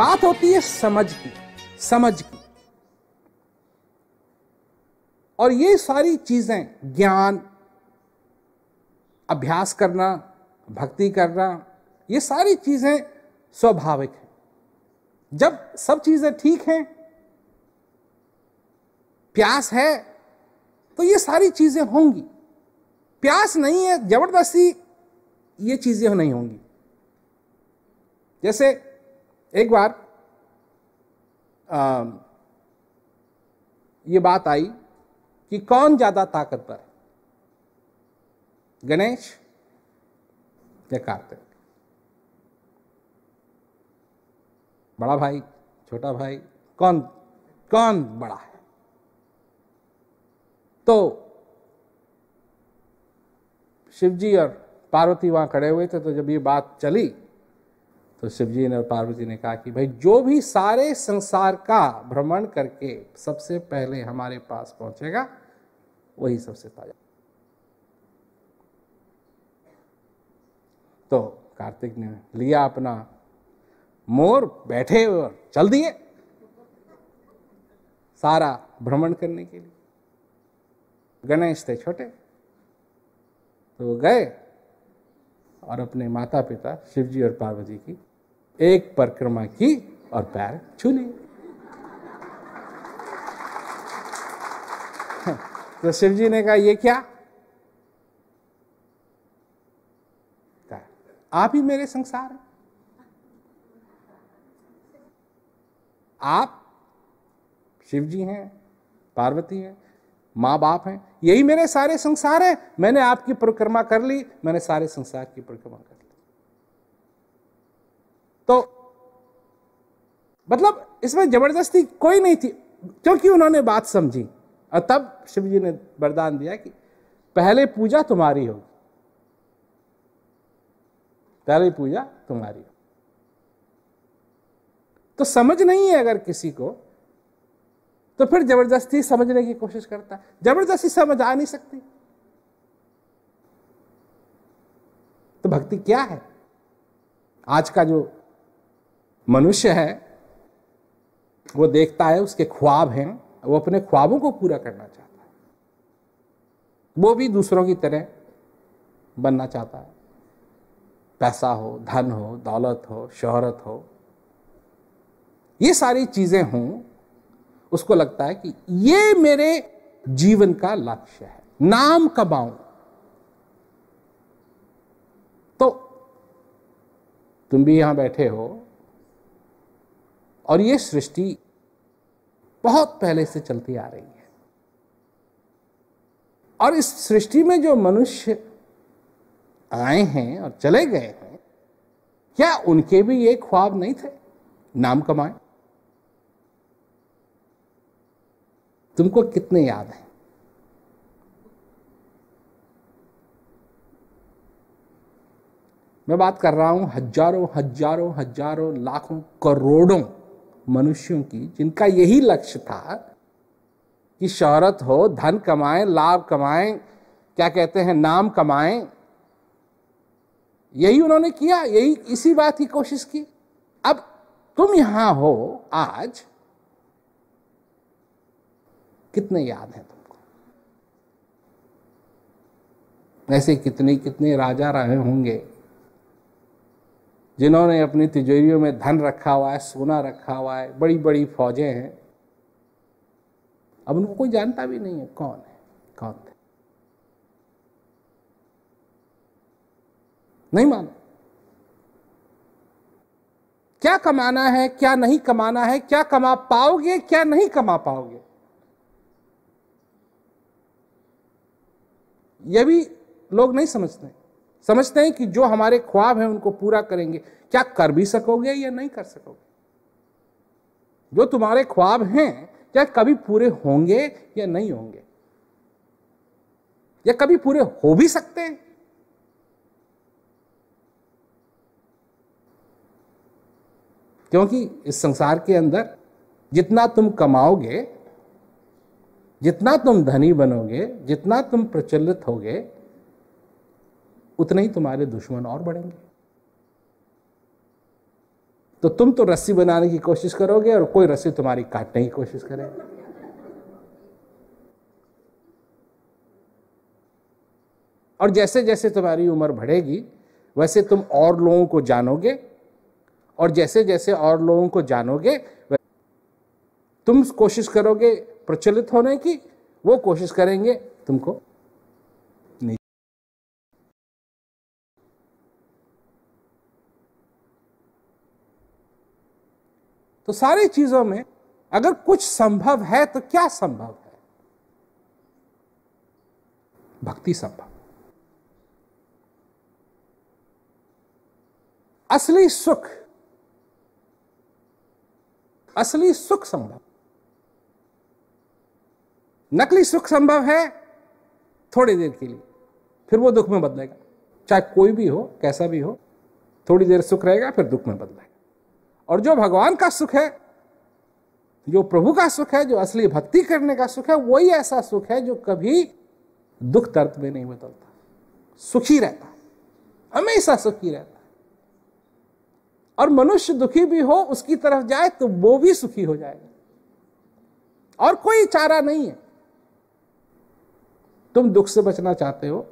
बात होती है समझ की समझ की और ये सारी चीजें ज्ञान अभ्यास करना भक्ति करना ये सारी चीजें स्वाभाविक हैं जब सब चीजें ठीक हैं प्यास है तो ये सारी चीजें होंगी प्यास नहीं है जबरदस्ती ये चीजें नहीं होंगी जैसे एक बार आ, ये बात आई कि कौन ज़्यादा ताकतवर है गणेश या कार्तिक बड़ा भाई छोटा भाई कौन कौन बड़ा है तो शिवजी और पार्वती वहां खड़े हुए थे तो जब ये बात चली तो शिव जी ने और पार्वती ने कहा कि भाई जो भी सारे संसार का भ्रमण करके सबसे पहले हमारे पास पहुंचेगा वही सबसे ताजा तो कार्तिक ने लिया अपना मोर बैठे और चल दिए सारा भ्रमण करने के लिए गणेश थे छोटे तो वो गए और अपने माता पिता शिवजी और पार्वती की एक परिक्रमा की और पैर छू लिए तो शिव जी ने कहा ये क्या आप ही मेरे संसार हैं आप शिव जी हैं पार्वती हैं माँ बाप हैं यही मेरे सारे संसार हैं मैंने आपकी परिक्रमा कर ली मैंने सारे संसार की परिक्रमा कर ली तो मतलब इसमें जबरदस्ती कोई नहीं थी क्योंकि उन्होंने बात समझी और तब शिव जी ने वरदान दिया कि पहले पूजा तुम्हारी होगी पहले पूजा तुम्हारी होगी तो समझ नहीं है अगर किसी को तो फिर जबरदस्ती समझने की कोशिश करता है जबरदस्ती समझ आ नहीं सकती तो भक्ति क्या है आज का जो मनुष्य है वो देखता है उसके ख्वाब हैं वो अपने ख्वाबों को पूरा करना चाहता है वो भी दूसरों की तरह बनना चाहता है पैसा हो धन हो दौलत हो शोहरत हो ये सारी चीज़ें हों उसको लगता है कि ये मेरे जीवन का लक्ष्य है नाम कमाऊं तो तुम भी यहां बैठे हो और ये सृष्टि बहुत पहले से चलती आ रही है और इस सृष्टि में जो मनुष्य आए हैं और चले गए हैं क्या उनके भी ये ख्वाब नहीं थे नाम कमाए तुमको कितने याद हैं मैं बात कर रहा हूं हजारों हजारों हजारों लाखों करोड़ों मनुष्यों की जिनका यही लक्ष्य था कि शहरत हो धन कमाएं लाभ कमाएं क्या कहते हैं नाम कमाएं यही उन्होंने किया यही इसी बात की कोशिश की अब तुम यहां हो आज कितने याद हैं तुमको ऐसे कितने कितने राजा रहे होंगे जिन्होंने अपनी तिजोरियों में धन रखा हुआ है सोना रखा हुआ है बड़ी बड़ी फौजें हैं अब उनको कोई जानता भी नहीं है कौन है कौन थे नहीं मानो क्या कमाना है क्या नहीं कमाना है क्या कमा पाओगे क्या नहीं कमा पाओगे यह भी लोग नहीं समझते समझते हैं कि जो हमारे ख्वाब हैं उनको पूरा करेंगे क्या कर भी सकोगे या नहीं कर सकोगे जो तुम्हारे ख्वाब हैं क्या कभी पूरे होंगे या नहीं होंगे या कभी पूरे हो भी सकते हैं क्योंकि इस संसार के अंदर जितना तुम कमाओगे जितना तुम धनी बनोगे जितना तुम प्रचलित होगे उतने ही तुम्हारे दुश्मन और बढ़ेंगे तो तुम तो रस्सी बनाने की कोशिश करोगे और कोई रस्सी तुम्हारी काटने की कोशिश करेगा और जैसे जैसे तुम्हारी उम्र बढ़ेगी वैसे तुम और लोगों को जानोगे और जैसे जैसे और लोगों को जानोगे तुम कोशिश करोगे प्रचलित होने की वो कोशिश करेंगे तुमको तो सारी चीजों में अगर कुछ संभव है तो क्या संभव है भक्ति संभव असली सुख असली सुख संभव नकली सुख संभव है थोड़ी देर के लिए फिर वो दुख में बदलेगा चाहे कोई भी हो कैसा भी हो थोड़ी देर सुख रहेगा फिर दुख में बदलेगा और जो भगवान का सुख है जो प्रभु का सुख है जो असली भक्ति करने का सुख है वही ऐसा सुख है जो कभी दुख दर्द में नहीं बदलता सुखी रहता है हमेशा सुखी रहता है और मनुष्य दुखी भी हो उसकी तरफ जाए तो वो भी सुखी हो जाएगा और कोई चारा नहीं है तुम दुख से बचना चाहते हो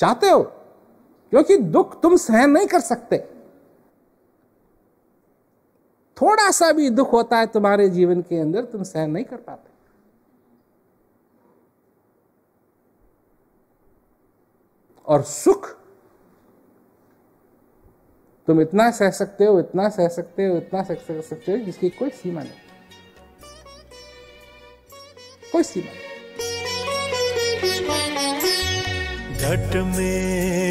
चाहते हो क्योंकि दुख तुम सहन नहीं कर सकते थोड़ा सा भी दुख होता है तुम्हारे जीवन के अंदर तुम सहन नहीं कर पाते और सुख तुम इतना सह सकते हो इतना सह सकते हो इतना सह सकते हो जिसकी कोई सीमा नहीं कोई सीमा नहीं घट में